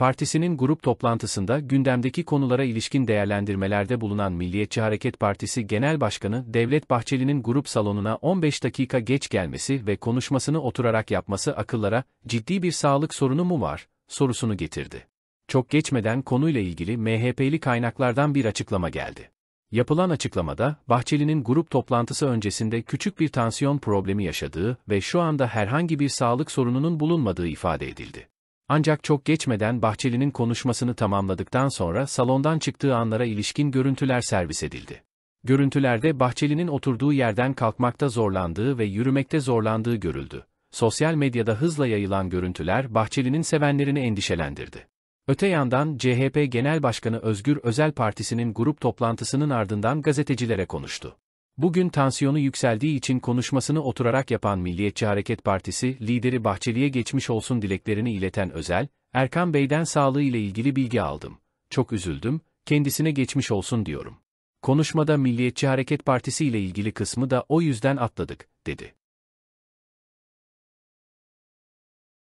Partisinin grup toplantısında gündemdeki konulara ilişkin değerlendirmelerde bulunan Milliyetçi Hareket Partisi Genel Başkanı Devlet Bahçeli'nin grup salonuna 15 dakika geç gelmesi ve konuşmasını oturarak yapması akıllara ciddi bir sağlık sorunu mu var sorusunu getirdi. Çok geçmeden konuyla ilgili MHP'li kaynaklardan bir açıklama geldi. Yapılan açıklamada, Bahçeli'nin grup toplantısı öncesinde küçük bir tansiyon problemi yaşadığı ve şu anda herhangi bir sağlık sorununun bulunmadığı ifade edildi. Ancak çok geçmeden Bahçeli'nin konuşmasını tamamladıktan sonra salondan çıktığı anlara ilişkin görüntüler servis edildi. Görüntülerde Bahçeli'nin oturduğu yerden kalkmakta zorlandığı ve yürümekte zorlandığı görüldü. Sosyal medyada hızla yayılan görüntüler Bahçeli'nin sevenlerini endişelendirdi. Öte yandan CHP Genel Başkanı Özgür Özel Partisi'nin grup toplantısının ardından gazetecilere konuştu. Bugün tansiyonu yükseldiği için konuşmasını oturarak yapan Milliyetçi Hareket Partisi lideri Bahçeli'ye geçmiş olsun dileklerini ileten Özel, Erkan Bey'den sağlığı ile ilgili bilgi aldım. Çok üzüldüm, kendisine geçmiş olsun diyorum. Konuşmada Milliyetçi Hareket Partisi ile ilgili kısmı da o yüzden atladık, dedi.